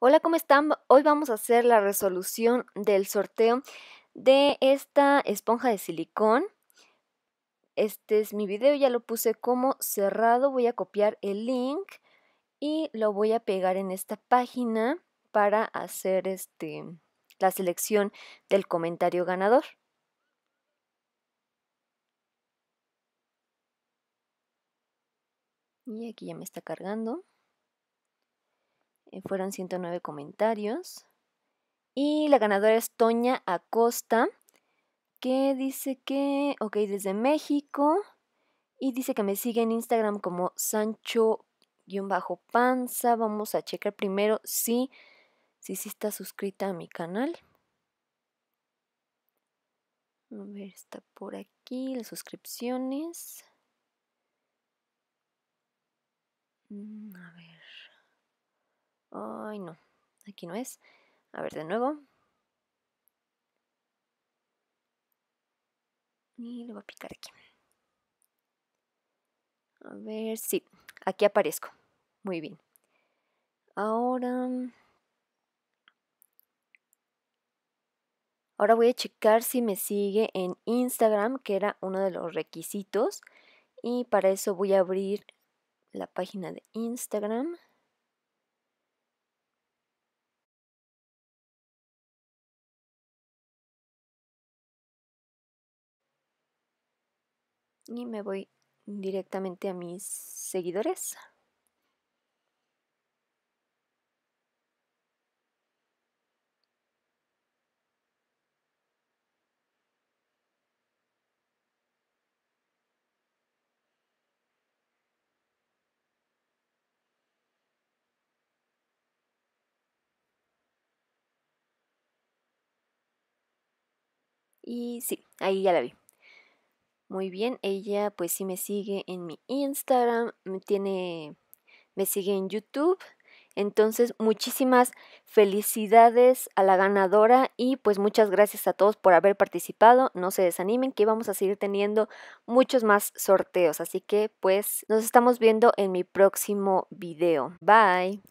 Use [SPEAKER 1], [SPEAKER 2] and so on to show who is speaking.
[SPEAKER 1] Hola, ¿cómo están? Hoy vamos a hacer la resolución del sorteo de esta esponja de silicón. Este es mi video, ya lo puse como cerrado. Voy a copiar el link y lo voy a pegar en esta página para hacer este, la selección del comentario ganador. Y aquí ya me está cargando. Eh, fueron 109 comentarios. Y la ganadora es Toña Acosta, que dice que, ok, desde México. Y dice que me sigue en Instagram como Sancho-Panza. Vamos a checar primero si, si, está suscrita a mi canal. A ver, está por aquí las suscripciones. Mm, a ver. Ay, no. Aquí no es. A ver, de nuevo. Y le voy a picar aquí. A ver, sí. Aquí aparezco. Muy bien. Ahora... Ahora voy a checar si me sigue en Instagram, que era uno de los requisitos. Y para eso voy a abrir la página de Instagram. y me voy directamente a mis seguidores. Y sí, ahí ya la vi muy bien. Ella pues sí me sigue en mi Instagram, me tiene me sigue en YouTube. Entonces, muchísimas felicidades a la ganadora y pues muchas gracias a todos por haber participado. No se desanimen que vamos a seguir teniendo muchos más sorteos. Así que pues nos estamos viendo en mi próximo video. Bye.